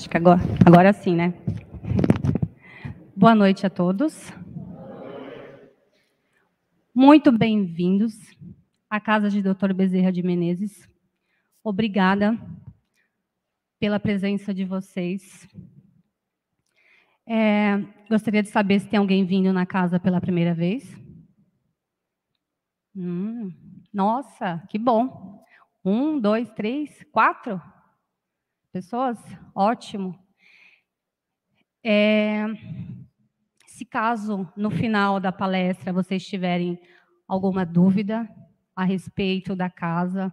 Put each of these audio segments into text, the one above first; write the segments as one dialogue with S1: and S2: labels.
S1: Acho que agora, agora sim, né? Boa noite a todos. Muito bem-vindos à casa de Dr. Bezerra de Menezes. Obrigada pela presença de vocês. É, gostaria de saber se tem alguém vindo na casa pela primeira vez. Hum, nossa, que bom! Um, dois, três, quatro pessoas? Ótimo. É, se caso no final da palestra vocês tiverem alguma dúvida a respeito da casa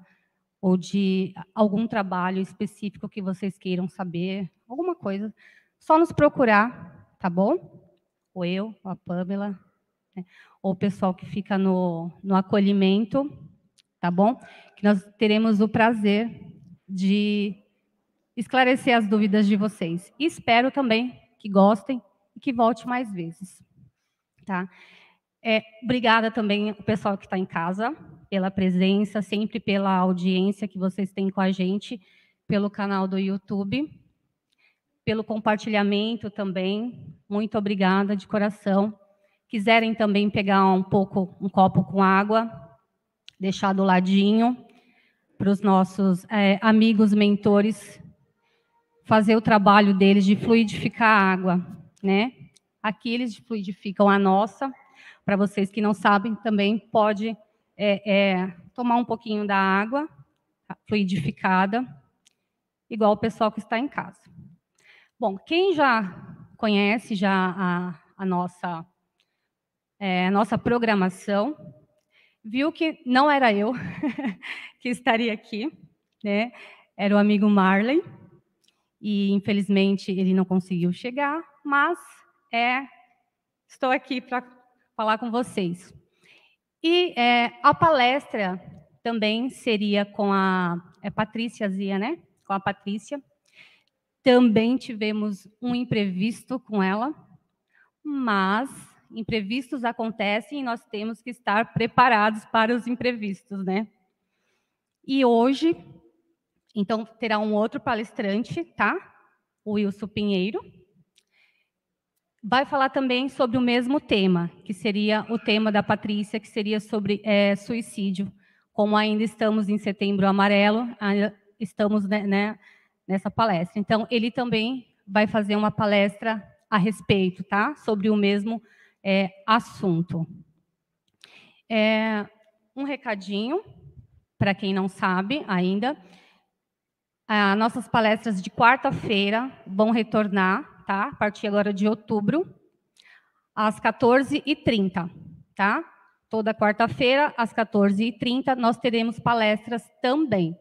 S1: ou de algum trabalho específico que vocês queiram saber, alguma coisa, só nos procurar, tá bom? Ou eu, ou a Pamela, né? ou o pessoal que fica no, no acolhimento, tá bom? Que nós teremos o prazer de esclarecer as dúvidas de vocês. E espero também que gostem e que volte mais vezes. Tá? É, obrigada também ao pessoal que está em casa pela presença, sempre pela audiência que vocês têm com a gente, pelo canal do YouTube, pelo compartilhamento também. Muito obrigada de coração. Quiserem também pegar um pouco, um copo com água, deixar do ladinho para os nossos é, amigos, mentores fazer o trabalho deles de fluidificar a água, né? Aqui eles fluidificam a nossa. Para vocês que não sabem, também pode é, é, tomar um pouquinho da água fluidificada, igual o pessoal que está em casa. Bom, quem já conhece já a, a nossa é, a nossa programação, viu que não era eu que estaria aqui, né? Era o amigo Marley e infelizmente ele não conseguiu chegar, mas é, estou aqui para falar com vocês. E é, a palestra também seria com a é Patrícia Zia, né? Com a Patrícia. Também tivemos um imprevisto com ela, mas imprevistos acontecem e nós temos que estar preparados para os imprevistos, né? E hoje então, terá um outro palestrante, tá? O Wilson Pinheiro. Vai falar também sobre o mesmo tema, que seria o tema da Patrícia, que seria sobre é, suicídio. Como ainda estamos em setembro amarelo, estamos né, né, nessa palestra. Então, ele também vai fazer uma palestra a respeito, tá? Sobre o mesmo é, assunto. É, um recadinho, para quem não sabe ainda, ah, nossas palestras de quarta-feira vão retornar, tá? A partir agora de outubro, às 14h30, tá? Toda quarta-feira, às 14h30, nós teremos palestras também.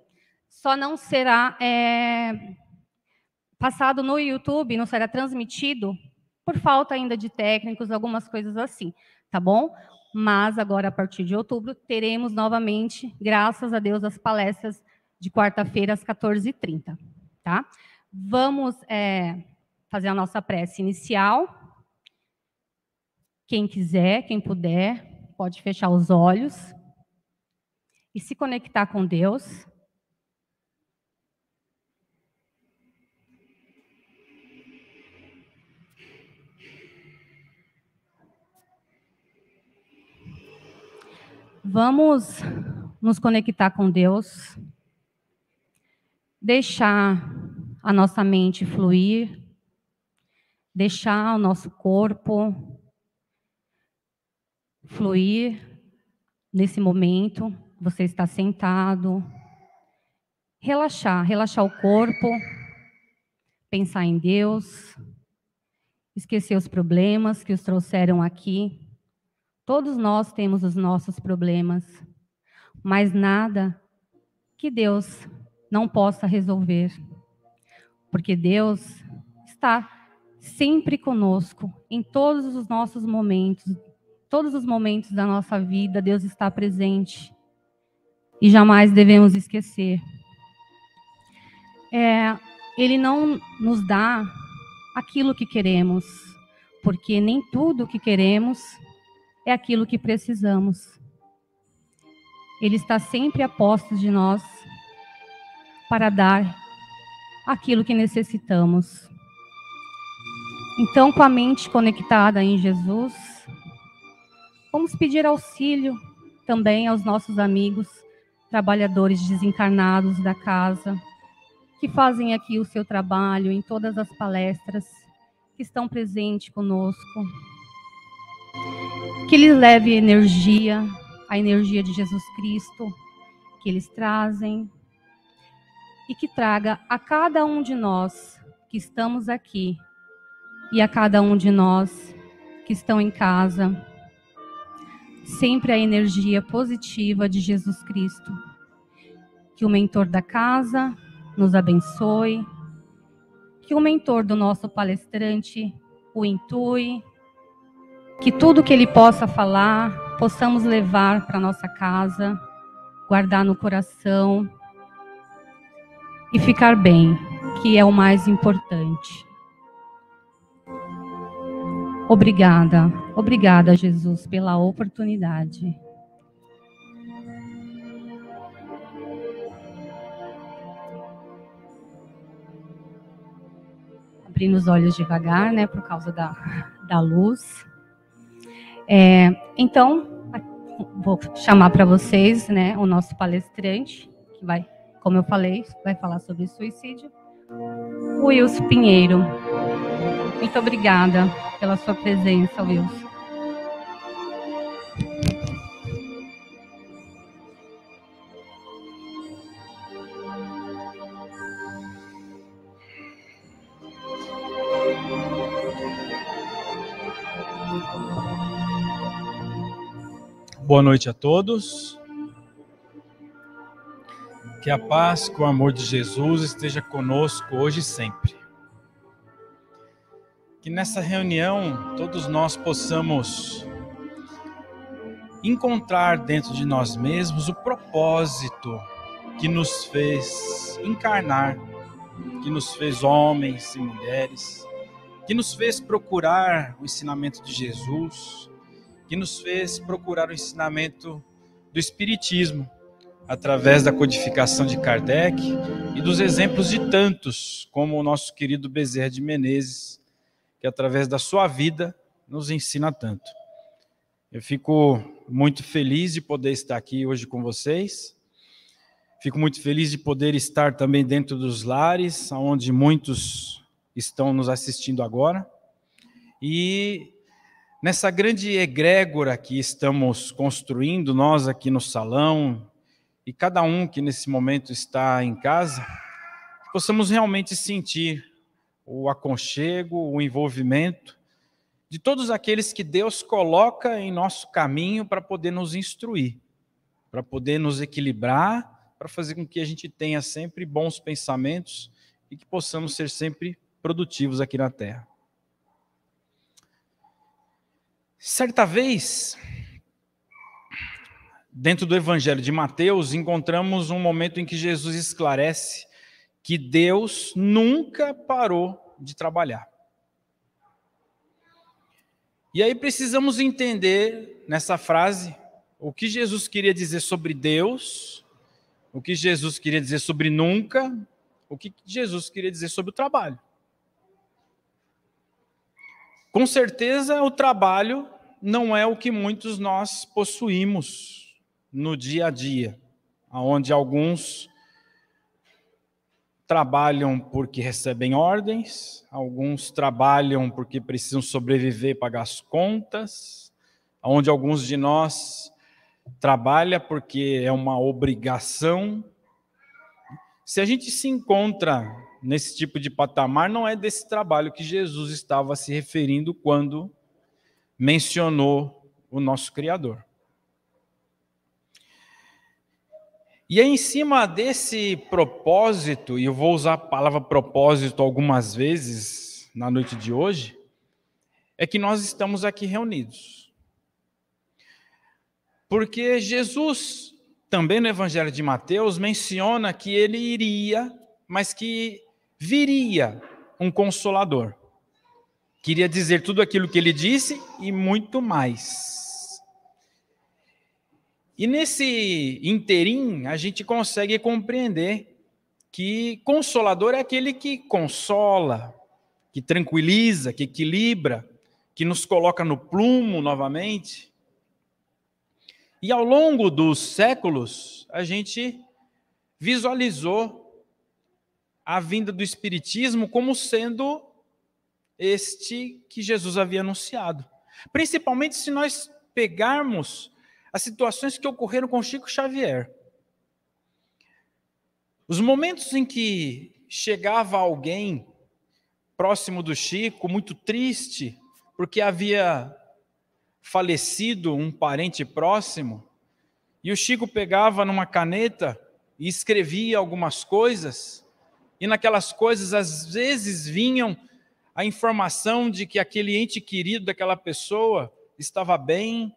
S1: Só não será é, passado no YouTube, não será transmitido, por falta ainda de técnicos, algumas coisas assim, tá bom? Mas agora, a partir de outubro, teremos novamente, graças a Deus, as palestras de quarta-feira às 14h30, tá? Vamos é, fazer a nossa prece inicial. Quem quiser, quem puder, pode fechar os olhos e se conectar com Deus. Vamos nos conectar com Deus deixar a nossa mente fluir, deixar o nosso corpo fluir nesse momento. Você está sentado, relaxar, relaxar o corpo, pensar em Deus, esquecer os problemas que os trouxeram aqui. Todos nós temos os nossos problemas, mas nada que Deus não possa resolver, porque Deus está sempre conosco em todos os nossos momentos, todos os momentos da nossa vida, Deus está presente e jamais devemos esquecer. É, ele não nos dá aquilo que queremos, porque nem tudo que queremos é aquilo que precisamos. Ele está sempre a postos de nós para dar aquilo que necessitamos. Então, com a mente conectada em Jesus, vamos pedir auxílio também aos nossos amigos, trabalhadores desencarnados da casa, que fazem aqui o seu trabalho em todas as palestras, que estão presentes conosco. Que lhes leve energia, a energia de Jesus Cristo que eles trazem, e que traga a cada um de nós que estamos aqui e a cada um de nós que estão em casa sempre a energia positiva de Jesus Cristo. Que o mentor da casa nos abençoe, que o mentor do nosso palestrante o intui, que tudo que ele possa falar possamos levar para nossa casa, guardar no coração e ficar bem, que é o mais importante. Obrigada, obrigada, Jesus, pela oportunidade. Abrindo os olhos devagar, né, por causa da, da luz. É, então, vou chamar para vocês, né, o nosso palestrante, que vai como eu falei, vai falar sobre suicídio. Wilson Pinheiro. Muito obrigada pela sua presença, Wilson.
S2: Boa noite a todos. Que a paz com o amor de Jesus esteja conosco hoje e sempre. Que nessa reunião todos nós possamos encontrar dentro de nós mesmos o propósito que nos fez encarnar, que nos fez homens e mulheres, que nos fez procurar o ensinamento de Jesus, que nos fez procurar o ensinamento do Espiritismo através da codificação de Kardec e dos exemplos de tantos, como o nosso querido Bezerra de Menezes, que através da sua vida nos ensina tanto. Eu fico muito feliz de poder estar aqui hoje com vocês. Fico muito feliz de poder estar também dentro dos lares, onde muitos estão nos assistindo agora. E nessa grande egrégora que estamos construindo, nós aqui no salão, e cada um que nesse momento está em casa, possamos realmente sentir o aconchego, o envolvimento de todos aqueles que Deus coloca em nosso caminho para poder nos instruir, para poder nos equilibrar, para fazer com que a gente tenha sempre bons pensamentos e que possamos ser sempre produtivos aqui na terra. Certa vez, dentro do Evangelho de Mateus, encontramos um momento em que Jesus esclarece que Deus nunca parou de trabalhar. E aí precisamos entender nessa frase o que Jesus queria dizer sobre Deus, o que Jesus queria dizer sobre nunca, o que Jesus queria dizer sobre o trabalho. Com certeza, o trabalho não é o que muitos nós possuímos no dia a dia, onde alguns trabalham porque recebem ordens, alguns trabalham porque precisam sobreviver, e pagar as contas, onde alguns de nós trabalha porque é uma obrigação. Se a gente se encontra nesse tipo de patamar, não é desse trabalho que Jesus estava se referindo quando mencionou o nosso Criador. E é em cima desse propósito, e eu vou usar a palavra propósito algumas vezes na noite de hoje, é que nós estamos aqui reunidos. Porque Jesus, também no Evangelho de Mateus, menciona que ele iria, mas que viria um consolador. Queria dizer tudo aquilo que ele disse e muito mais. E nesse interim, a gente consegue compreender que consolador é aquele que consola, que tranquiliza, que equilibra, que nos coloca no plumo novamente. E ao longo dos séculos, a gente visualizou a vinda do Espiritismo como sendo este que Jesus havia anunciado. Principalmente se nós pegarmos as situações que ocorreram com Chico Xavier. Os momentos em que chegava alguém próximo do Chico, muito triste, porque havia falecido um parente próximo, e o Chico pegava numa caneta e escrevia algumas coisas, e naquelas coisas às vezes vinham a informação de que aquele ente querido daquela pessoa estava bem,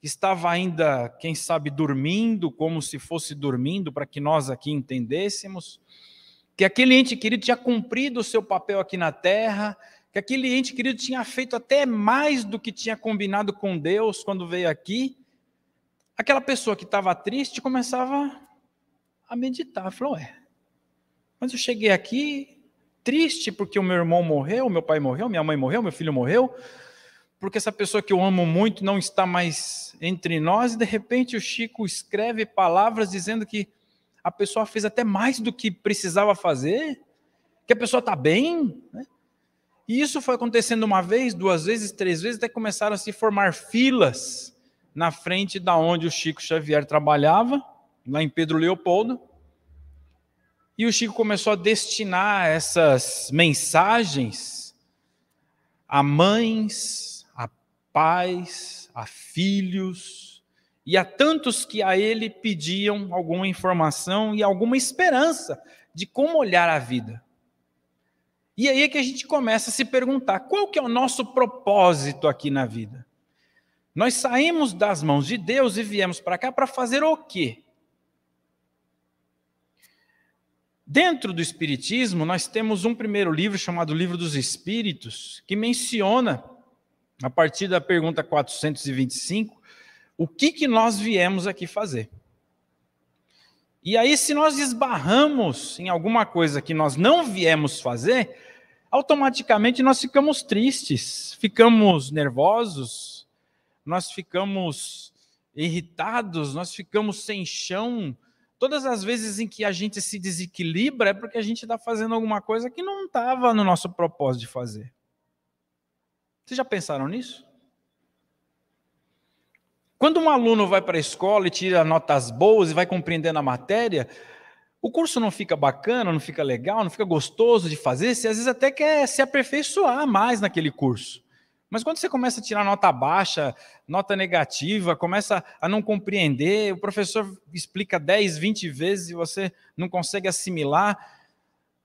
S2: que estava ainda, quem sabe, dormindo, como se fosse dormindo, para que nós aqui entendêssemos, que aquele ente querido tinha cumprido o seu papel aqui na terra, que aquele ente querido tinha feito até mais do que tinha combinado com Deus quando veio aqui, aquela pessoa que estava triste começava a meditar, falou, é, mas eu cheguei aqui triste porque o meu irmão morreu, meu pai morreu, minha mãe morreu, meu filho morreu, porque essa pessoa que eu amo muito não está mais entre nós, e de repente o Chico escreve palavras dizendo que a pessoa fez até mais do que precisava fazer, que a pessoa está bem. Né? E isso foi acontecendo uma vez, duas vezes, três vezes, até começaram a se formar filas na frente da onde o Chico Xavier trabalhava, lá em Pedro Leopoldo. E o Chico começou a destinar essas mensagens a mães, pais, a filhos e a tantos que a ele pediam alguma informação e alguma esperança de como olhar a vida. E aí é que a gente começa a se perguntar qual que é o nosso propósito aqui na vida. Nós saímos das mãos de Deus e viemos para cá para fazer o quê? Dentro do Espiritismo, nós temos um primeiro livro chamado Livro dos Espíritos, que menciona a partir da pergunta 425, o que, que nós viemos aqui fazer? E aí, se nós esbarramos em alguma coisa que nós não viemos fazer, automaticamente nós ficamos tristes, ficamos nervosos, nós ficamos irritados, nós ficamos sem chão. Todas as vezes em que a gente se desequilibra é porque a gente está fazendo alguma coisa que não estava no nosso propósito de fazer. Vocês já pensaram nisso? Quando um aluno vai para a escola e tira notas boas e vai compreendendo a matéria, o curso não fica bacana, não fica legal, não fica gostoso de fazer, você às vezes até quer se aperfeiçoar mais naquele curso. Mas quando você começa a tirar nota baixa, nota negativa, começa a não compreender, o professor explica 10, 20 vezes e você não consegue assimilar,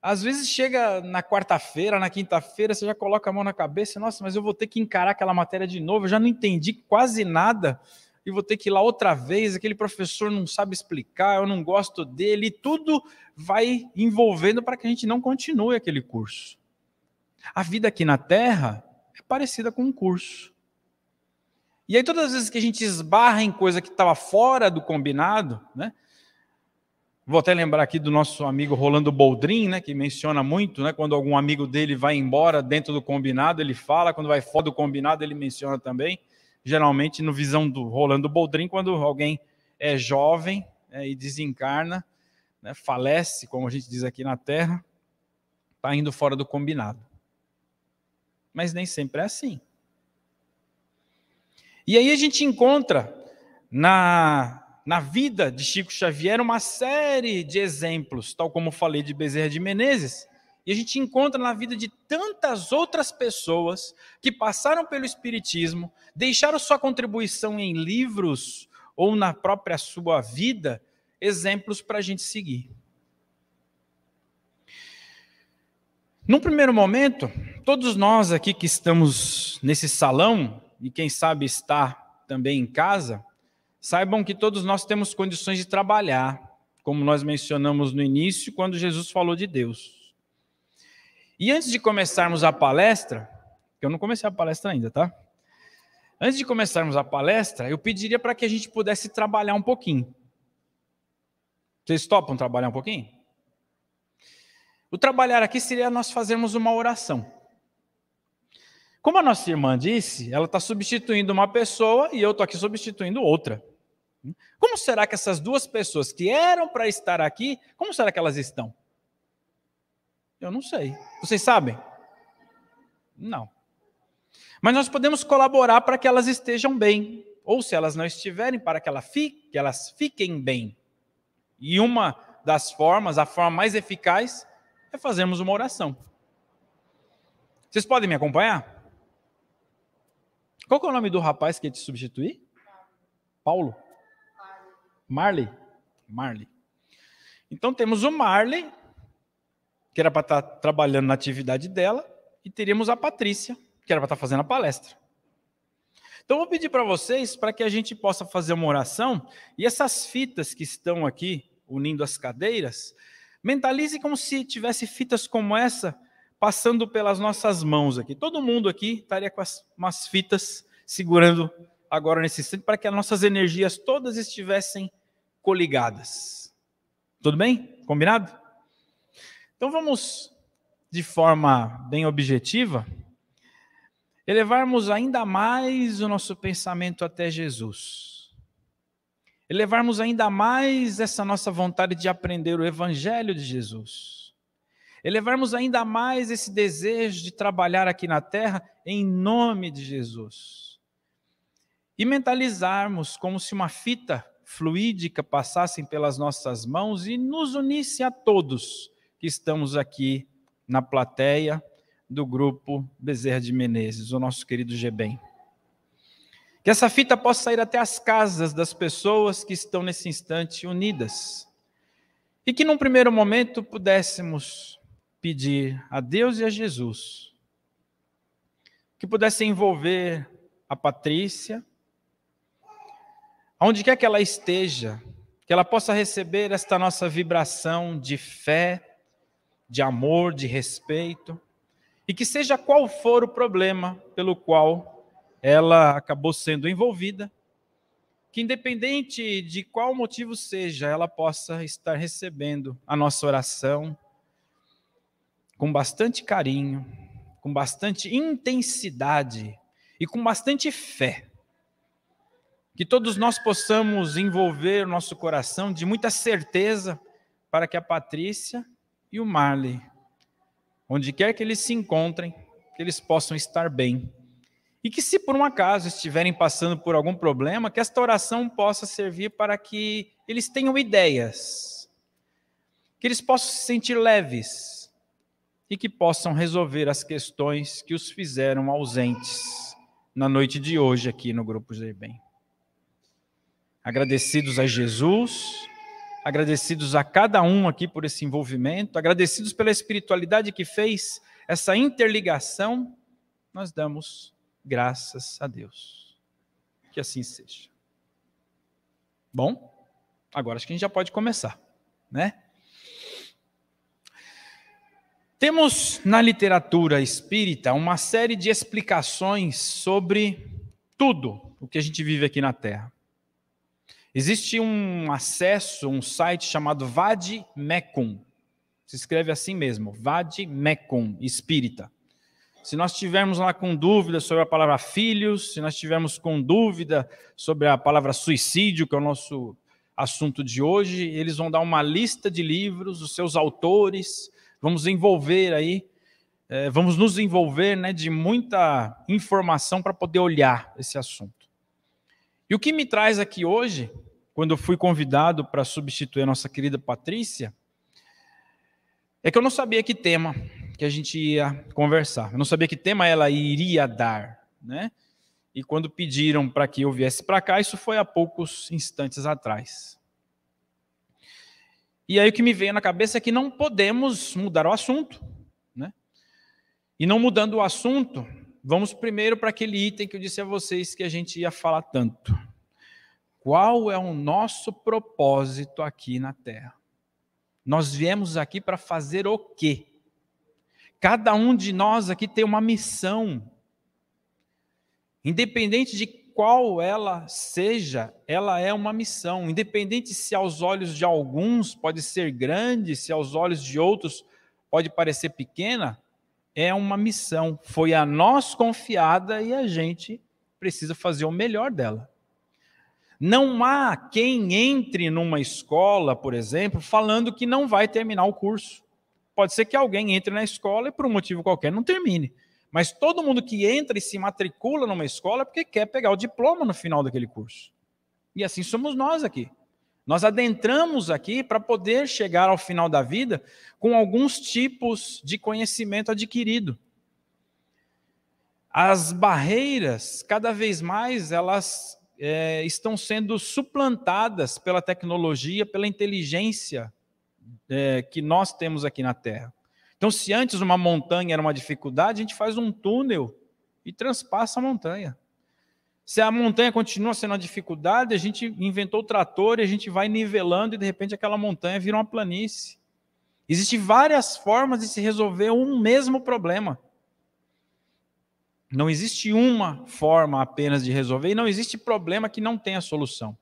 S2: às vezes chega na quarta-feira, na quinta-feira, você já coloca a mão na cabeça, nossa, mas eu vou ter que encarar aquela matéria de novo, eu já não entendi quase nada e vou ter que ir lá outra vez, aquele professor não sabe explicar, eu não gosto dele, e tudo vai envolvendo para que a gente não continue aquele curso. A vida aqui na Terra é parecida com um curso. E aí, todas as vezes que a gente esbarra em coisa que estava fora do combinado, né? Vou até lembrar aqui do nosso amigo Rolando Boldrin, né, que menciona muito, né, quando algum amigo dele vai embora dentro do combinado, ele fala, quando vai fora do combinado, ele menciona também. Geralmente, no visão do Rolando Boldrin, quando alguém é jovem né, e desencarna, né, falece, como a gente diz aqui na Terra, está indo fora do combinado. Mas nem sempre é assim. E aí a gente encontra na na vida de Chico Xavier uma série de exemplos, tal como falei de Bezerra de Menezes, e a gente encontra na vida de tantas outras pessoas que passaram pelo Espiritismo, deixaram sua contribuição em livros ou na própria sua vida, exemplos para a gente seguir. Num primeiro momento, todos nós aqui que estamos nesse salão, e quem sabe está também em casa, Saibam que todos nós temos condições de trabalhar, como nós mencionamos no início, quando Jesus falou de Deus. E antes de começarmos a palestra, eu não comecei a palestra ainda, tá? Antes de começarmos a palestra, eu pediria para que a gente pudesse trabalhar um pouquinho. Vocês topam trabalhar um pouquinho? O trabalhar aqui seria nós fazermos uma oração. Como a nossa irmã disse, ela está substituindo uma pessoa e eu estou aqui substituindo outra. Como será que essas duas pessoas que eram para estar aqui, como será que elas estão? Eu não sei. Vocês sabem? Não. Mas nós podemos colaborar para que elas estejam bem, ou se elas não estiverem, para que, ela fique, que elas fiquem bem. E uma das formas, a forma mais eficaz, é fazermos uma oração. Vocês podem me acompanhar? Qual é o nome do rapaz que ia te substituir? Paulo. Marley? Marley. Então temos o Marley, que era para estar tá trabalhando na atividade dela, e teríamos a Patrícia, que era para estar tá fazendo a palestra. Então vou pedir para vocês para que a gente possa fazer uma oração e essas fitas que estão aqui unindo as cadeiras, mentalize como se tivesse fitas como essa passando pelas nossas mãos aqui. Todo mundo aqui estaria com as, umas fitas segurando agora nesse instante para que as nossas energias todas estivessem coligadas. Tudo bem? Combinado? Então vamos, de forma bem objetiva, elevarmos ainda mais o nosso pensamento até Jesus. Elevarmos ainda mais essa nossa vontade de aprender o Evangelho de Jesus elevarmos ainda mais esse desejo de trabalhar aqui na terra em nome de Jesus e mentalizarmos como se uma fita fluídica passasse pelas nossas mãos e nos unisse a todos que estamos aqui na plateia do grupo Bezerra de Menezes, o nosso querido Gebem. Que essa fita possa sair até as casas das pessoas que estão nesse instante unidas. E que num primeiro momento pudéssemos pedir a Deus e a Jesus que pudesse envolver a Patrícia, aonde quer que ela esteja, que ela possa receber esta nossa vibração de fé, de amor, de respeito, e que seja qual for o problema pelo qual ela acabou sendo envolvida, que independente de qual motivo seja, ela possa estar recebendo a nossa oração com bastante carinho, com bastante intensidade e com bastante fé que todos nós possamos envolver o nosso coração de muita certeza para que a Patrícia e o Marley, onde quer que eles se encontrem, que eles possam estar bem. E que se por um acaso estiverem passando por algum problema, que esta oração possa servir para que eles tenham ideias, que eles possam se sentir leves e que possam resolver as questões que os fizeram ausentes na noite de hoje aqui no Grupo Zerbem agradecidos a Jesus, agradecidos a cada um aqui por esse envolvimento, agradecidos pela espiritualidade que fez essa interligação, nós damos graças a Deus. Que assim seja. Bom, agora acho que a gente já pode começar, né? Temos na literatura espírita uma série de explicações sobre tudo o que a gente vive aqui na Terra. Existe um acesso, um site chamado Vadmecum. Se escreve assim mesmo, Vadmecum, espírita. Se nós tivermos lá com dúvida sobre a palavra filhos, se nós tivermos com dúvida sobre a palavra suicídio, que é o nosso assunto de hoje, eles vão dar uma lista de livros, os seus autores, vamos envolver aí, eh, vamos nos envolver né, de muita informação para poder olhar esse assunto. E o que me traz aqui hoje, quando eu fui convidado para substituir a nossa querida Patrícia, é que eu não sabia que tema que a gente ia conversar. Eu não sabia que tema ela iria dar, né? E quando pediram para que eu viesse para cá, isso foi há poucos instantes atrás. E aí o que me veio na cabeça é que não podemos mudar o assunto, né? E não mudando o assunto, Vamos primeiro para aquele item que eu disse a vocês que a gente ia falar tanto. Qual é o nosso propósito aqui na Terra? Nós viemos aqui para fazer o quê? Cada um de nós aqui tem uma missão. Independente de qual ela seja, ela é uma missão. Independente se aos olhos de alguns pode ser grande, se aos olhos de outros pode parecer pequena, é uma missão, foi a nós confiada e a gente precisa fazer o melhor dela. Não há quem entre numa escola, por exemplo, falando que não vai terminar o curso. Pode ser que alguém entre na escola e, por um motivo qualquer, não termine. Mas todo mundo que entra e se matricula numa escola é porque quer pegar o diploma no final daquele curso. E assim somos nós aqui. Nós adentramos aqui para poder chegar ao final da vida com alguns tipos de conhecimento adquirido. As barreiras, cada vez mais, elas é, estão sendo suplantadas pela tecnologia, pela inteligência é, que nós temos aqui na Terra. Então, se antes uma montanha era uma dificuldade, a gente faz um túnel e transpassa a montanha. Se a montanha continua sendo uma dificuldade, a gente inventou o trator e a gente vai nivelando e de repente aquela montanha vira uma planície. Existem várias formas de se resolver um mesmo problema. Não existe uma forma apenas de resolver e não existe problema que não tenha solução.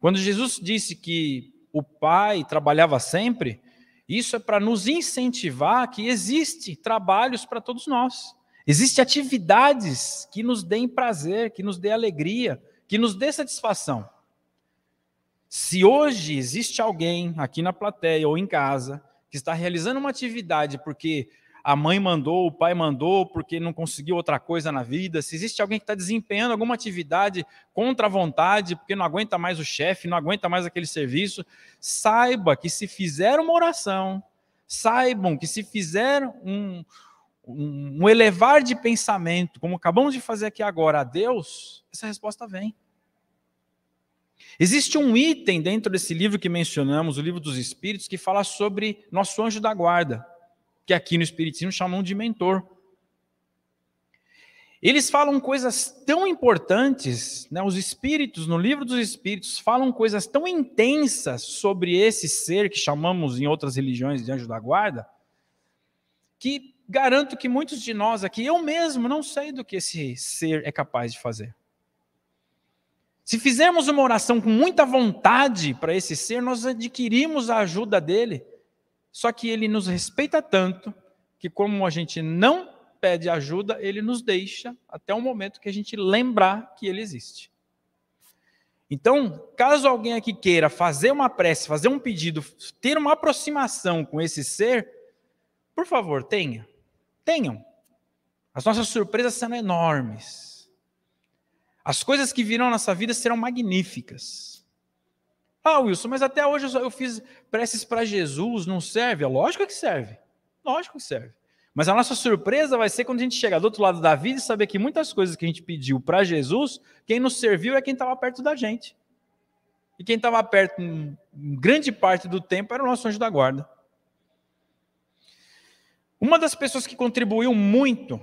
S2: Quando Jesus disse que o Pai trabalhava sempre, isso é para nos incentivar que existe trabalhos para todos nós. Existem atividades que nos deem prazer, que nos dê alegria, que nos dê satisfação. Se hoje existe alguém aqui na plateia ou em casa que está realizando uma atividade porque a mãe mandou, o pai mandou, porque não conseguiu outra coisa na vida, se existe alguém que está desempenhando alguma atividade contra a vontade, porque não aguenta mais o chefe, não aguenta mais aquele serviço, saiba que se fizer uma oração, saibam que se fizer um, um, um elevar de pensamento, como acabamos de fazer aqui agora, a Deus, essa resposta vem. Existe um item dentro desse livro que mencionamos, o livro dos Espíritos, que fala sobre nosso anjo da guarda, que aqui no Espiritismo chamam de mentor. Eles falam coisas tão importantes, né? os Espíritos, no livro dos Espíritos, falam coisas tão intensas sobre esse ser que chamamos em outras religiões de anjo da guarda, que garanto que muitos de nós aqui, eu mesmo, não sei do que esse ser é capaz de fazer. Se fizermos uma oração com muita vontade para esse ser, nós adquirimos a ajuda dele. Só que ele nos respeita tanto que, como a gente não pede ajuda, ele nos deixa até o momento que a gente lembrar que ele existe. Então, caso alguém aqui queira fazer uma prece, fazer um pedido, ter uma aproximação com esse ser, por favor, tenha. Tenham. As nossas surpresas serão enormes. As coisas que virão na nossa vida serão magníficas. Ah, Wilson, mas até hoje eu fiz preces para Jesus, não serve? É lógico que serve. Lógico que serve. Mas a nossa surpresa vai ser quando a gente chegar do outro lado da vida e saber que muitas coisas que a gente pediu para Jesus, quem nos serviu é quem estava perto da gente. E quem estava perto, em hum, grande parte do tempo, era o nosso anjo da guarda. Uma das pessoas que contribuiu muito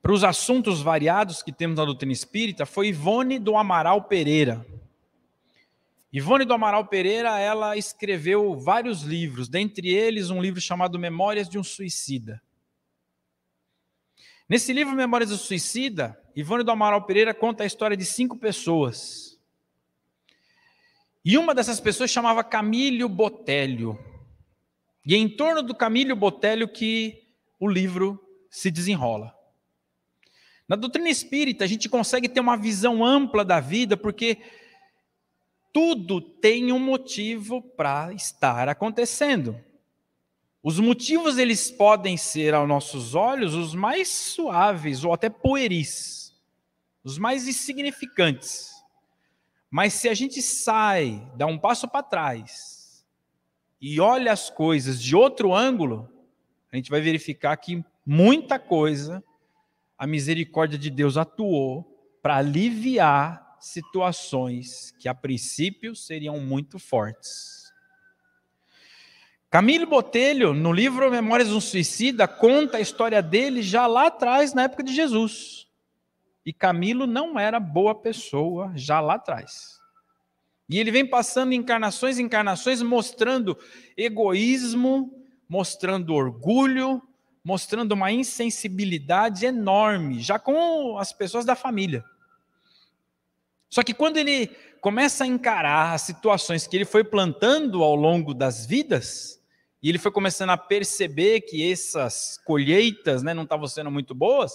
S2: para os assuntos variados que temos na doutrina espírita foi Ivone do Amaral Pereira. Ivone do Amaral Pereira, ela escreveu vários livros, dentre eles um livro chamado Memórias de um Suicida. Nesse livro Memórias do Suicida, Ivone do Amaral Pereira conta a história de cinco pessoas. E uma dessas pessoas chamava Camílio Botelho. E é em torno do Camilo Botelho que o livro se desenrola. Na doutrina espírita, a gente consegue ter uma visão ampla da vida, porque tudo tem um motivo para estar acontecendo. Os motivos eles podem ser aos nossos olhos os mais suaves ou até pueris, os mais insignificantes. Mas se a gente sai, dá um passo para trás e olha as coisas de outro ângulo, a gente vai verificar que muita coisa a misericórdia de Deus atuou para aliviar situações que a princípio seriam muito fortes. Camilo Botelho, no livro Memórias de um Suicida, conta a história dele já lá atrás, na época de Jesus. E Camilo não era boa pessoa já lá atrás. E ele vem passando encarnações e encarnações, mostrando egoísmo, mostrando orgulho, mostrando uma insensibilidade enorme, já com as pessoas da família. Só que quando ele começa a encarar as situações que ele foi plantando ao longo das vidas, e ele foi começando a perceber que essas colheitas né, não estavam sendo muito boas,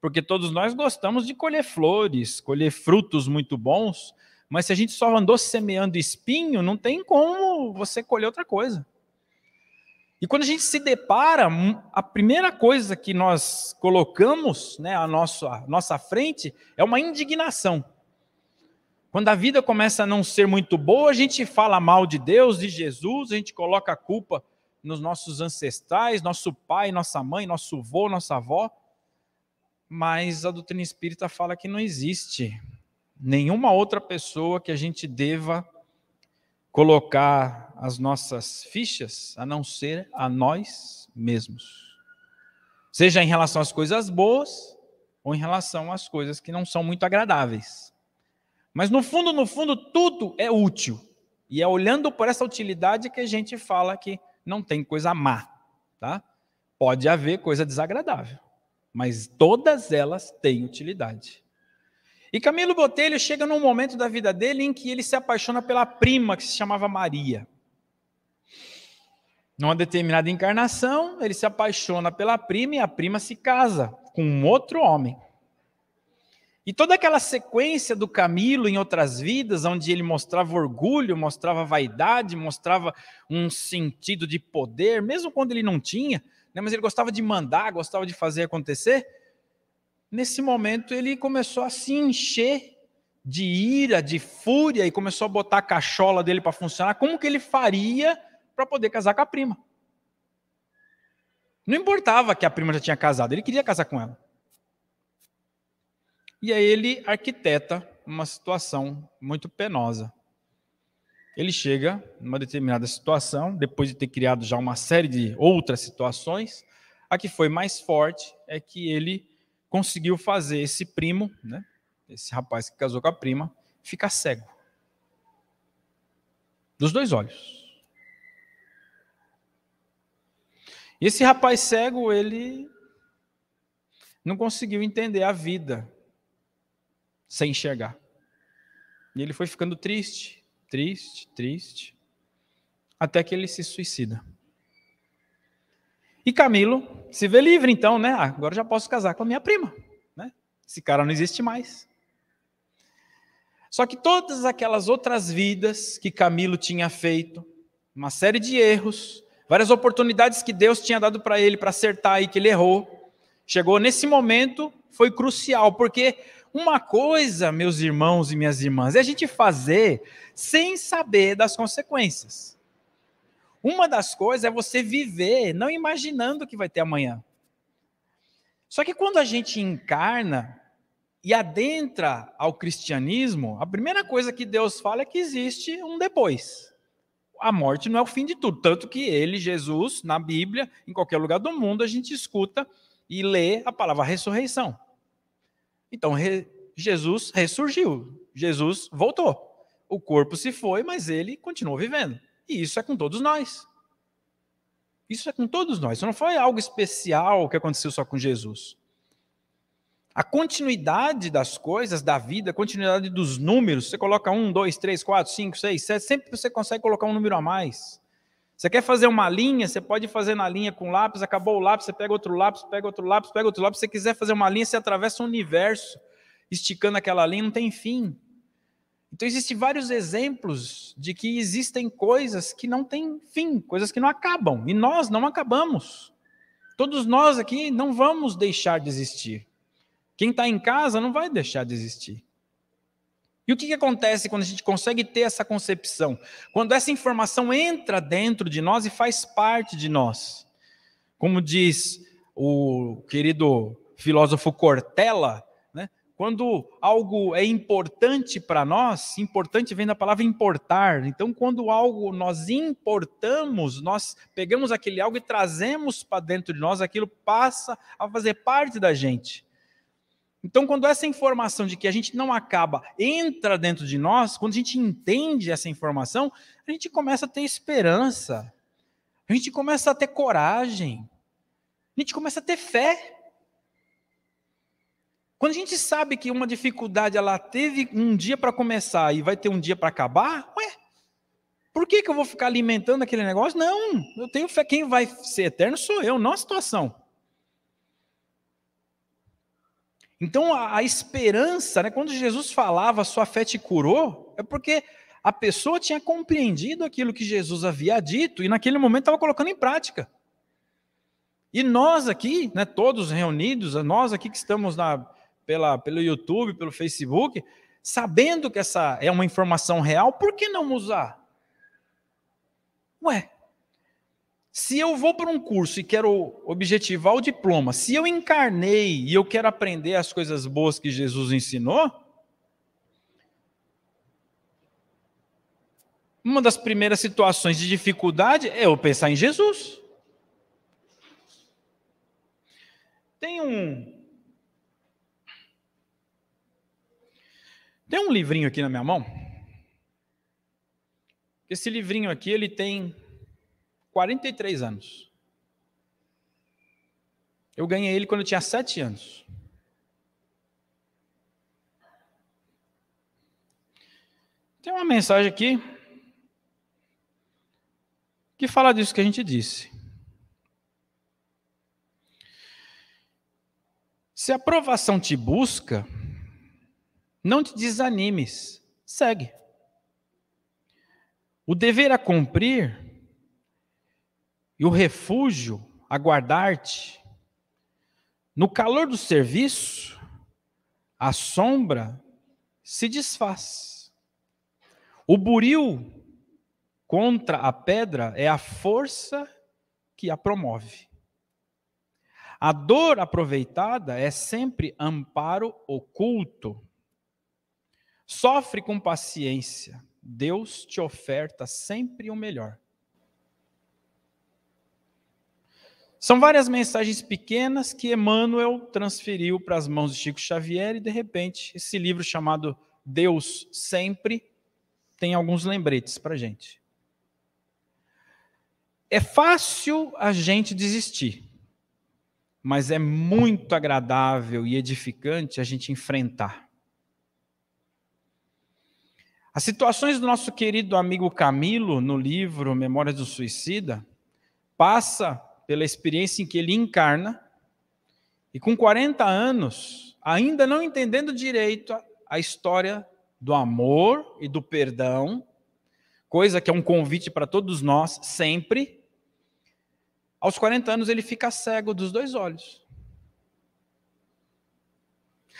S2: porque todos nós gostamos de colher flores, colher frutos muito bons, mas se a gente só andou semeando espinho, não tem como você colher outra coisa. E quando a gente se depara, hum, a primeira coisa que nós colocamos né, à, nossa, à nossa frente é uma indignação. Quando a vida começa a não ser muito boa, a gente fala mal de Deus, de Jesus, a gente coloca a culpa nos nossos ancestrais, nosso pai, nossa mãe, nosso avô, nossa avó. Mas a doutrina espírita fala que não existe nenhuma outra pessoa que a gente deva colocar as nossas fichas a não ser a nós mesmos. Seja em relação às coisas boas ou em relação às coisas que não são muito agradáveis. Mas no fundo, no fundo, tudo é útil. E é olhando por essa utilidade que a gente fala que não tem coisa má, tá? Pode haver coisa desagradável, mas todas elas têm utilidade. E Camilo Botelho chega num momento da vida dele em que ele se apaixona pela prima que se chamava Maria. Numa determinada encarnação, ele se apaixona pela prima e a prima se casa com um outro homem. E toda aquela sequência do Camilo em outras vidas, onde ele mostrava orgulho, mostrava vaidade, mostrava um sentido de poder, mesmo quando ele não tinha, né, mas ele gostava de mandar, gostava de fazer acontecer, nesse momento ele começou a se encher de ira, de fúria e começou a botar a cachola dele para funcionar. Como que ele faria para poder casar com a prima? Não importava que a prima já tinha casado, ele queria casar com ela. E aí ele arquiteta uma situação muito penosa. Ele chega numa determinada situação, depois de ter criado já uma série de outras situações, a que foi mais forte é que ele conseguiu fazer esse primo, né, esse rapaz que casou com a prima, ficar cego. Dos dois olhos. E esse rapaz cego, ele não conseguiu entender a vida sem enxergar. E ele foi ficando triste, triste, triste, até que ele se suicida. E Camilo se vê livre, então, né? Agora já posso casar com a minha prima. Né? Esse cara não existe mais. Só que todas aquelas outras vidas que Camilo tinha feito, uma série de erros, várias oportunidades que Deus tinha dado para ele para acertar e que ele errou, chegou nesse momento, foi crucial, porque uma coisa, meus irmãos e minhas irmãs, é a gente fazer sem saber das consequências. Uma das coisas é você viver não imaginando o que vai ter amanhã. Só que quando a gente encarna e adentra ao cristianismo, a primeira coisa que Deus fala é que existe um depois. A morte não é o fim de tudo, tanto que ele, Jesus, na Bíblia, em qualquer lugar do mundo, a gente escuta e lê a palavra ressurreição. Então, re, Jesus ressurgiu, Jesus voltou. O corpo se foi, mas ele continuou vivendo. E isso é com todos nós. Isso é com todos nós. Isso não foi algo especial que aconteceu só com Jesus. A continuidade das coisas, da vida, a continuidade dos números, você coloca um, dois, três, quatro, cinco, seis, sete, sempre você consegue colocar um número a mais. Você quer fazer uma linha, você pode fazer na linha com lápis, acabou o lápis, você pega outro lápis, pega outro lápis, pega outro lápis. Se você quiser fazer uma linha, você atravessa o um universo, esticando aquela linha, não tem fim. Então, existem vários exemplos de que existem coisas que não têm fim, coisas que não acabam, e nós não acabamos. Todos nós aqui não vamos deixar de existir. Quem está em casa não vai deixar de existir. E o que, que acontece quando a gente consegue ter essa concepção? Quando essa informação entra dentro de nós e faz parte de nós. Como diz o querido filósofo Cortella, quando algo é importante para nós, importante vem da palavra importar. Então, quando algo nós importamos, nós pegamos aquele algo e trazemos para dentro de nós, aquilo passa a fazer parte da gente. Então, quando essa informação de que a gente não acaba entra dentro de nós, quando a gente entende essa informação, a gente começa a ter esperança, a gente começa a ter coragem, a gente começa a ter fé. Quando a gente sabe que uma dificuldade ela teve um dia para começar e vai ter um dia para acabar, ué, por que, que eu vou ficar alimentando aquele negócio? Não, eu tenho fé, quem vai ser eterno sou eu, não a situação. Então a, a esperança, né, quando Jesus falava sua fé te curou, é porque a pessoa tinha compreendido aquilo que Jesus havia dito e naquele momento estava colocando em prática. E nós aqui, né, todos reunidos, nós aqui que estamos na, pela, pelo YouTube, pelo Facebook, sabendo que essa é uma informação real, por que não usar? Ué, se eu vou para um curso e quero objetivar o diploma, se eu encarnei e eu quero aprender as coisas boas que Jesus ensinou, uma das primeiras situações de dificuldade é eu pensar em Jesus. Tem um, Tem um livrinho aqui na minha mão. Esse livrinho aqui, ele tem 43 anos. Eu ganhei ele quando eu tinha 7 anos. Tem uma mensagem aqui que fala disso que a gente disse. Se a aprovação te busca, não te desanimes, segue. O dever a cumprir e o refúgio a guardar-te. No calor do serviço, a sombra se desfaz. O buril contra a pedra é a força que a promove. A dor aproveitada é sempre amparo oculto. Sofre com paciência. Deus te oferta sempre o melhor. São várias mensagens pequenas que Emmanuel transferiu para as mãos de Chico Xavier e, de repente, esse livro chamado Deus Sempre tem alguns lembretes para a gente. É fácil a gente desistir, mas é muito agradável e edificante a gente enfrentar. As situações do nosso querido amigo Camilo, no livro Memórias do Suicida, passa pela experiência em que ele encarna e com 40 anos, ainda não entendendo direito a, a história do amor e do perdão, coisa que é um convite para todos nós sempre, aos 40 anos ele fica cego dos dois olhos.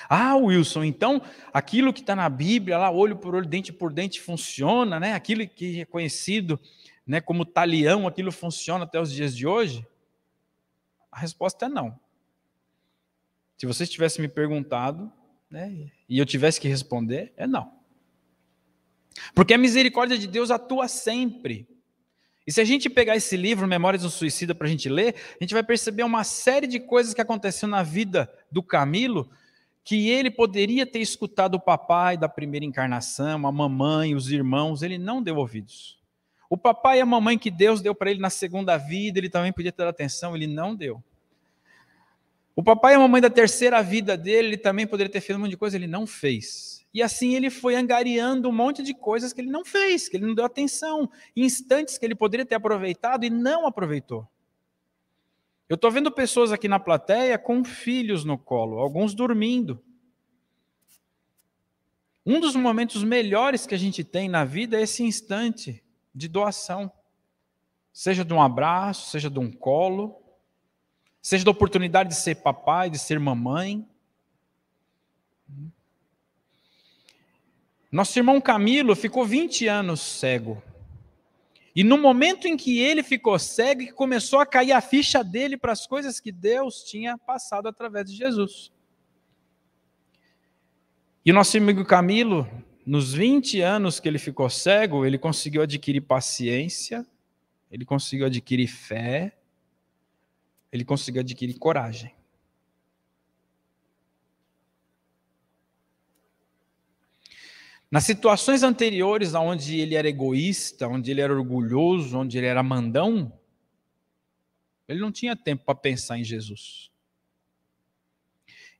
S2: Ah, Wilson, então aquilo que está na Bíblia, lá olho por olho, dente por dente, funciona, né? Aquilo que é conhecido né, como talião, aquilo funciona até os dias de hoje? A resposta é não. Se você tivesse me perguntado, né, e eu tivesse que responder, é não. Porque a misericórdia de Deus atua sempre. E se a gente pegar esse livro, Memórias do Suicida, para a gente ler, a gente vai perceber uma série de coisas que aconteceu na vida do Camilo que ele poderia ter escutado o papai da primeira encarnação, a mamãe, os irmãos, ele não deu ouvidos. O papai e a mamãe que Deus deu para ele na segunda vida, ele também podia ter atenção, ele não deu. O papai e a mamãe da terceira vida dele, ele também poderia ter feito um monte de coisa, ele não fez. E assim ele foi angariando um monte de coisas que ele não fez, que ele não deu atenção, instantes que ele poderia ter aproveitado e não aproveitou. Eu estou vendo pessoas aqui na plateia com filhos no colo, alguns dormindo. Um dos momentos melhores que a gente tem na vida é esse instante de doação. Seja de um abraço, seja de um colo, seja da oportunidade de ser papai, de ser mamãe. Nosso irmão Camilo ficou 20 anos cego. E no momento em que ele ficou cego, começou a cair a ficha dele para as coisas que Deus tinha passado através de Jesus. E o nosso amigo Camilo, nos 20 anos que ele ficou cego, ele conseguiu adquirir paciência, ele conseguiu adquirir fé, ele conseguiu adquirir coragem. Nas situações anteriores, onde ele era egoísta, onde ele era orgulhoso, onde ele era mandão, ele não tinha tempo para pensar em Jesus.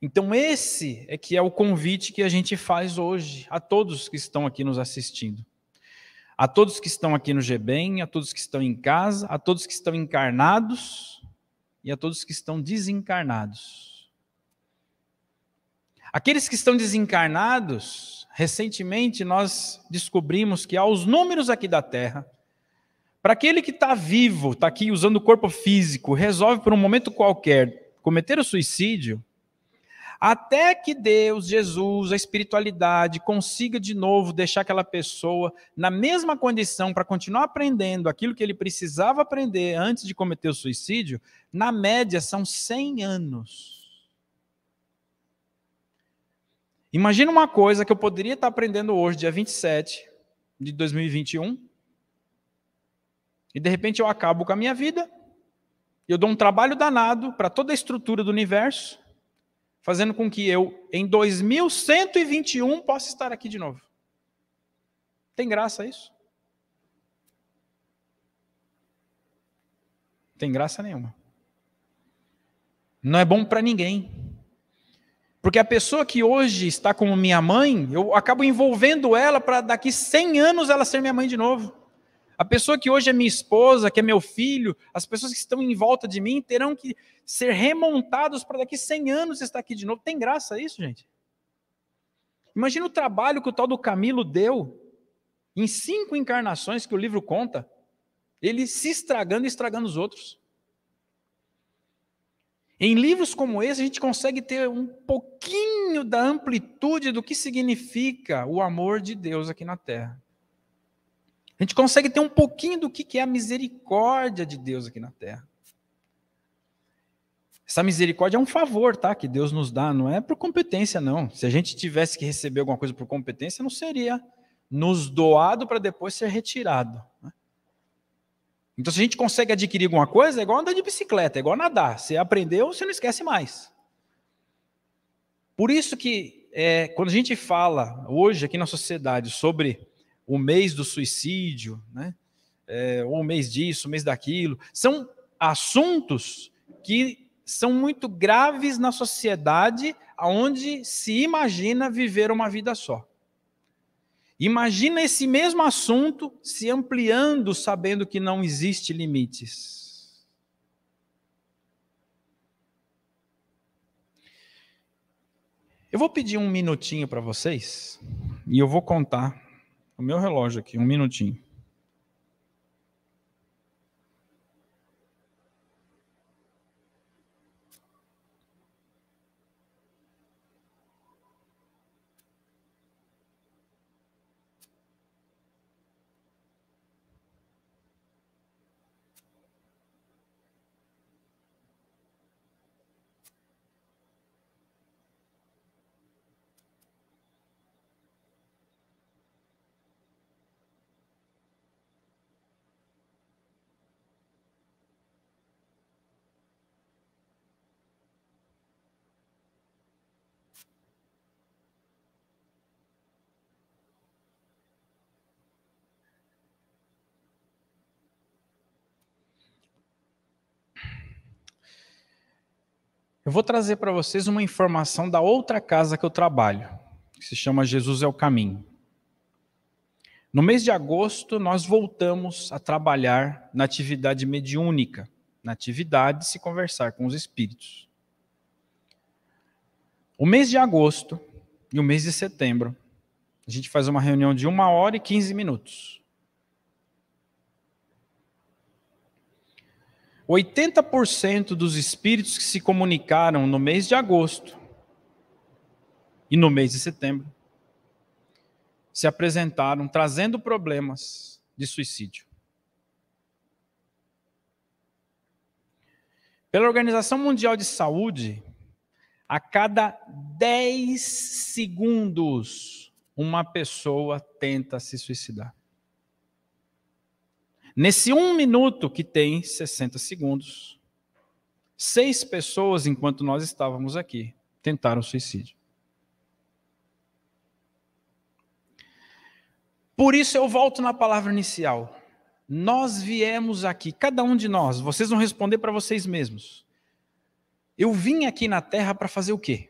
S2: Então, esse é que é o convite que a gente faz hoje a todos que estão aqui nos assistindo. A todos que estão aqui no GBEM, a todos que estão em casa, a todos que estão encarnados e a todos que estão desencarnados. Aqueles que estão desencarnados, recentemente nós descobrimos que há os números aqui da Terra. Para aquele que está vivo, está aqui usando o corpo físico, resolve por um momento qualquer cometer o suicídio, até que Deus, Jesus, a espiritualidade consiga de novo deixar aquela pessoa na mesma condição para continuar aprendendo aquilo que ele precisava aprender antes de cometer o suicídio, na média são 100 anos. Imagina uma coisa que eu poderia estar aprendendo hoje, dia 27 de 2021, e de repente eu acabo com a minha vida, eu dou um trabalho danado para toda a estrutura do universo fazendo com que eu, em 2121, possa estar aqui de novo. Tem graça isso? Tem graça nenhuma. Não é bom para ninguém. Porque a pessoa que hoje está como minha mãe, eu acabo envolvendo ela para daqui 100 anos ela ser minha mãe de novo. A pessoa que hoje é minha esposa, que é meu filho, as pessoas que estão em volta de mim terão que ser remontados para daqui 100 anos estar aqui de novo. Tem graça isso, gente? Imagina o trabalho que o tal do Camilo deu em cinco encarnações que o livro conta, ele se estragando e estragando os outros. Em livros como esse, a gente consegue ter um pouquinho da amplitude do que significa o amor de Deus aqui na Terra. A gente consegue ter um pouquinho do que é a misericórdia de Deus aqui na terra. Essa misericórdia é um favor, tá? Que Deus nos dá, não é por competência, não. Se a gente tivesse que receber alguma coisa por competência, não seria nos doado para depois ser retirado. Né? Então, se a gente consegue adquirir alguma coisa, é igual andar de bicicleta, é igual nadar. Você aprendeu, você não esquece mais. Por isso que é, quando a gente fala hoje aqui na sociedade sobre o mês do suicídio, né? É, ou o mês disso, o mês daquilo. São assuntos que são muito graves na sociedade onde se imagina viver uma vida só. Imagina esse mesmo assunto se ampliando, sabendo que não existe limites. Eu vou pedir um minutinho para vocês e eu vou contar o meu relógio aqui, um minutinho. Eu vou trazer para vocês uma informação da outra casa que eu trabalho, que se chama Jesus é o Caminho. No mês de agosto, nós voltamos a trabalhar na atividade mediúnica, na atividade de se conversar com os espíritos. O mês de agosto e o mês de setembro, a gente faz uma reunião de uma hora e 15 minutos. 80% dos espíritos que se comunicaram no mês de agosto e no mês de setembro se apresentaram trazendo problemas de suicídio. Pela Organização Mundial de Saúde, a cada 10 segundos, uma pessoa tenta se suicidar. Nesse um minuto que tem 60 segundos, seis pessoas, enquanto nós estávamos aqui, tentaram suicídio. Por isso eu volto na palavra inicial. Nós viemos aqui, cada um de nós, vocês vão responder para vocês mesmos. Eu vim aqui na terra para fazer o quê?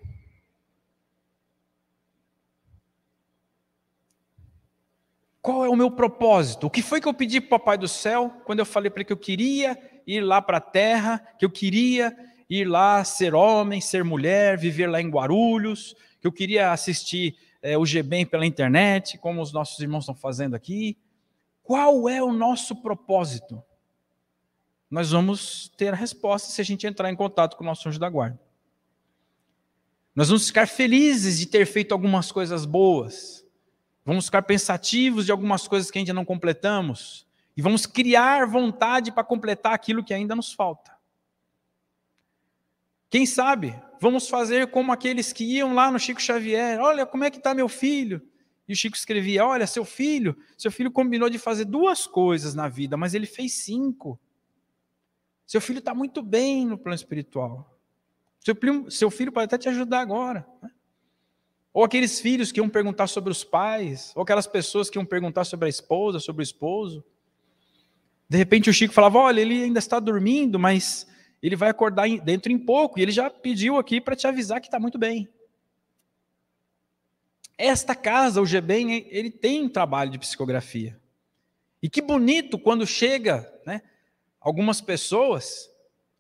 S2: Qual é o meu propósito? O que foi que eu pedi para o Papai do Céu quando eu falei para ele que eu queria ir lá para a terra, que eu queria ir lá ser homem, ser mulher, viver lá em Guarulhos, que eu queria assistir é, o GBEM pela internet, como os nossos irmãos estão fazendo aqui. Qual é o nosso propósito? Nós vamos ter a resposta se a gente entrar em contato com o nosso anjo da guarda. Nós vamos ficar felizes de ter feito algumas coisas boas. Vamos ficar pensativos de algumas coisas que ainda não completamos. E vamos criar vontade para completar aquilo que ainda nos falta. Quem sabe, vamos fazer como aqueles que iam lá no Chico Xavier: olha como é que está meu filho. E o Chico escrevia: olha, seu filho, seu filho combinou de fazer duas coisas na vida, mas ele fez cinco. Seu filho está muito bem no plano espiritual. Seu, seu filho pode até te ajudar agora. Né? Ou aqueles filhos que iam perguntar sobre os pais, ou aquelas pessoas que iam perguntar sobre a esposa, sobre o esposo. De repente o Chico falava: Olha, ele ainda está dormindo, mas ele vai acordar dentro em pouco, e ele já pediu aqui para te avisar que está muito bem. Esta casa, o GBEM, ele tem um trabalho de psicografia. E que bonito quando chega né, algumas pessoas,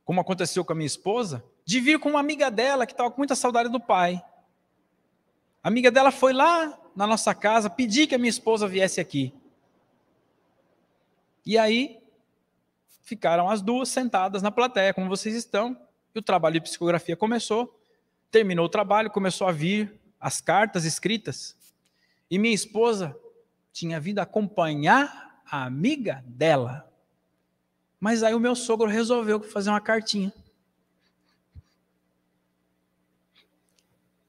S2: como aconteceu com a minha esposa, de vir com uma amiga dela que estava com muita saudade do pai. A amiga dela foi lá na nossa casa pedir que a minha esposa viesse aqui. E aí ficaram as duas sentadas na plateia, como vocês estão, e o trabalho de psicografia começou. Terminou o trabalho, começou a vir as cartas escritas. E minha esposa tinha vindo acompanhar a amiga dela. Mas aí o meu sogro resolveu fazer uma cartinha.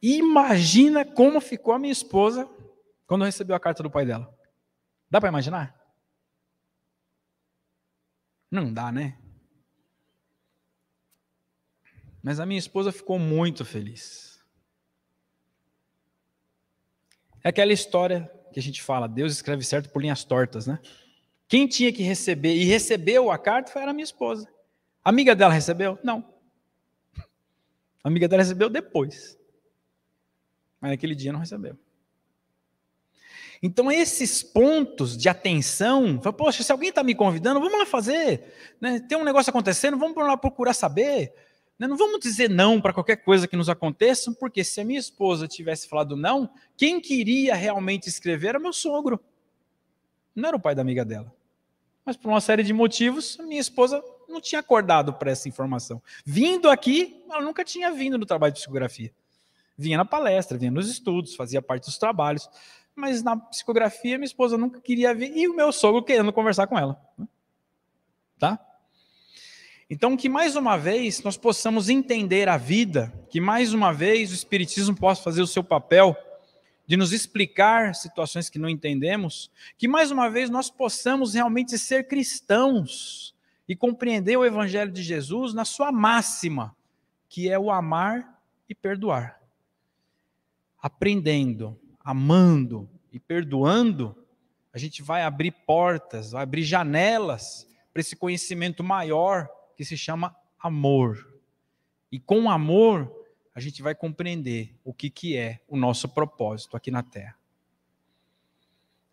S2: Imagina como ficou a minha esposa quando recebeu a carta do pai dela. Dá para imaginar? Não dá, né? Mas a minha esposa ficou muito feliz. É aquela história que a gente fala, Deus escreve certo por linhas tortas, né? Quem tinha que receber e recebeu a carta foi a minha esposa. A amiga dela recebeu? Não. A amiga dela recebeu depois mas naquele dia não recebeu. Então, esses pontos de atenção, fala, poxa, se alguém está me convidando, vamos lá fazer. Né? Tem um negócio acontecendo, vamos lá procurar saber. Né? Não vamos dizer não para qualquer coisa que nos aconteça, porque se a minha esposa tivesse falado não, quem queria realmente escrever era meu sogro. Não era o pai da amiga dela. Mas por uma série de motivos, minha esposa não tinha acordado para essa informação. Vindo aqui, ela nunca tinha vindo no trabalho de psicografia vinha na palestra, vinha nos estudos, fazia parte dos trabalhos, mas na psicografia minha esposa nunca queria vir e o meu sogro querendo conversar com ela. Né? Tá? Então, que mais uma vez nós possamos entender a vida, que mais uma vez o Espiritismo possa fazer o seu papel de nos explicar situações que não entendemos, que mais uma vez nós possamos realmente ser cristãos e compreender o Evangelho de Jesus na sua máxima, que é o amar e perdoar aprendendo, amando e perdoando, a gente vai abrir portas, vai abrir janelas para esse conhecimento maior que se chama amor. E com amor, a gente vai compreender o que, que é o nosso propósito aqui na Terra.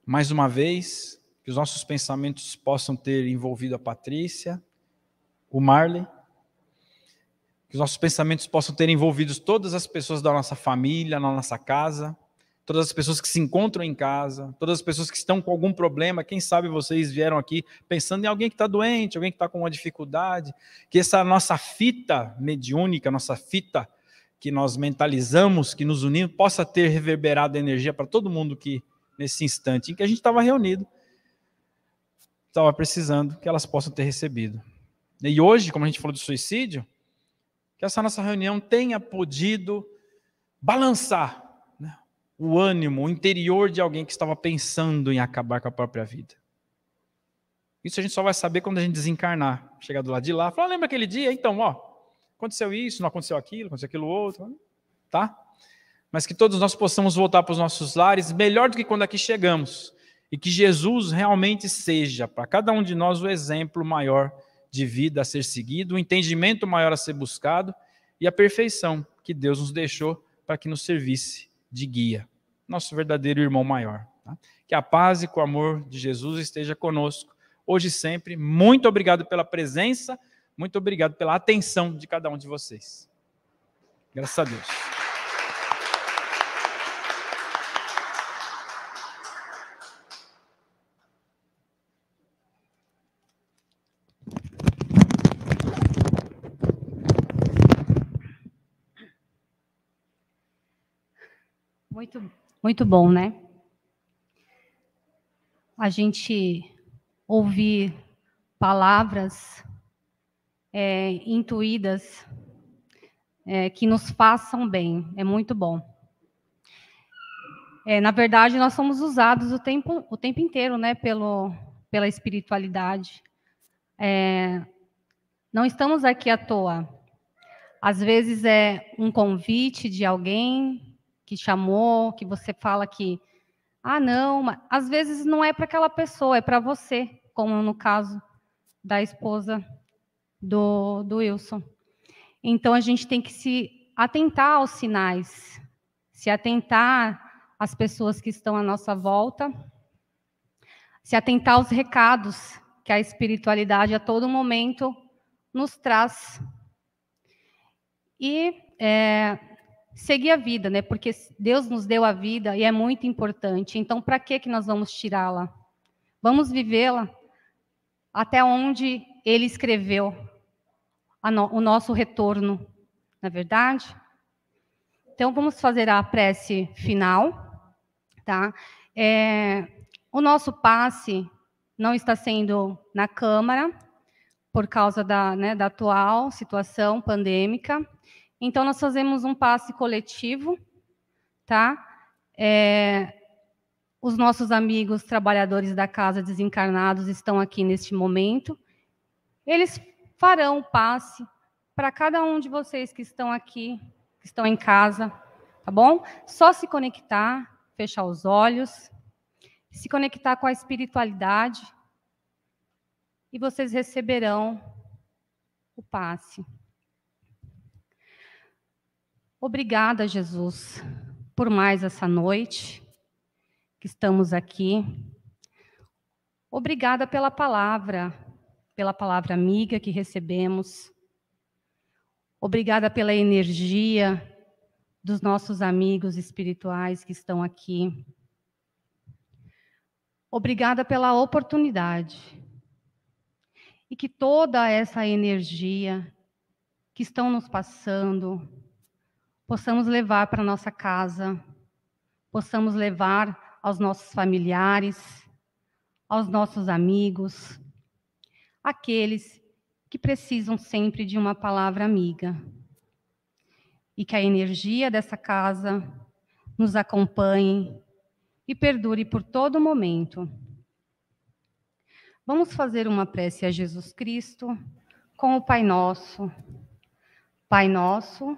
S2: Mais uma vez, que os nossos pensamentos possam ter envolvido a Patrícia, o Marley que nossos pensamentos possam ter envolvidos todas as pessoas da nossa família, na nossa casa, todas as pessoas que se encontram em casa, todas as pessoas que estão com algum problema. Quem sabe vocês vieram aqui pensando em alguém que está doente, alguém que está com uma dificuldade. Que essa nossa fita mediúnica, nossa fita que nós mentalizamos, que nos unimos, possa ter reverberado energia para todo mundo que, nesse instante em que a gente estava reunido, estava precisando que elas possam ter recebido. E hoje, como a gente falou do suicídio, que essa nossa reunião tenha podido balançar né, o ânimo, o interior de alguém que estava pensando em acabar com a própria vida. Isso a gente só vai saber quando a gente desencarnar, chegar do lado de lá, falar, ah, lembra aquele dia? Então, ó, aconteceu isso, não aconteceu aquilo, aconteceu aquilo outro, tá? Mas que todos nós possamos voltar para os nossos lares melhor do que quando aqui chegamos. E que Jesus realmente seja para cada um de nós o exemplo maior de vida a ser seguido, o um entendimento maior a ser buscado e a perfeição que Deus nos deixou para que nos servisse de guia, nosso verdadeiro irmão maior. Tá? Que a paz e o amor de Jesus esteja conosco, hoje e sempre. Muito obrigado pela presença, muito obrigado pela atenção de cada um de vocês. Graças a Deus.
S1: Muito, muito bom, né? A gente ouvir palavras é, intuídas é, que nos façam bem. É muito bom. É, na verdade, nós somos usados o tempo, o tempo inteiro né, pelo, pela espiritualidade. É, não estamos aqui à toa. Às vezes é um convite de alguém que chamou, que você fala que, ah, não, mas às vezes não é para aquela pessoa, é para você, como no caso da esposa do, do Wilson. Então a gente tem que se atentar aos sinais, se atentar às pessoas que estão à nossa volta, se atentar aos recados que a espiritualidade a todo momento nos traz. E é, seguir a vida, né? Porque Deus nos deu a vida e é muito importante. Então, para que que nós vamos tirá-la? Vamos vivê-la até onde ele escreveu no, o nosso retorno, na é verdade? Então, vamos fazer a prece final, tá? É, o nosso passe não está sendo na Câmara, por causa da, né, da atual situação pandêmica, então, nós fazemos um passe coletivo, tá? É, os nossos amigos trabalhadores da casa desencarnados estão aqui neste momento. Eles farão o passe para cada um de vocês que estão aqui, que estão em casa, tá bom? Só se conectar, fechar os olhos, se conectar com a espiritualidade e vocês receberão o passe. Obrigada, Jesus, por mais essa noite que estamos aqui. Obrigada pela palavra, pela palavra amiga que recebemos. Obrigada pela energia dos nossos amigos espirituais que estão aqui. Obrigada pela oportunidade. E que toda essa energia que estão nos passando, possamos levar para nossa casa, possamos levar aos nossos familiares, aos nossos amigos, aqueles que precisam sempre de uma palavra amiga. E que a energia dessa casa nos acompanhe e perdure por todo momento. Vamos fazer uma prece a Jesus Cristo com o Pai Nosso. Pai Nosso,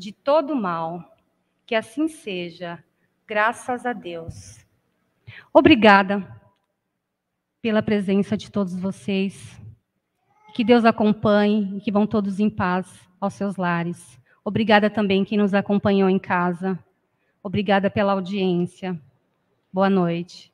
S1: de todo mal. Que assim seja, graças a Deus. Obrigada pela presença de todos vocês. Que Deus acompanhe e que vão todos em paz aos seus lares. Obrigada também quem nos acompanhou em casa. Obrigada pela audiência. Boa noite.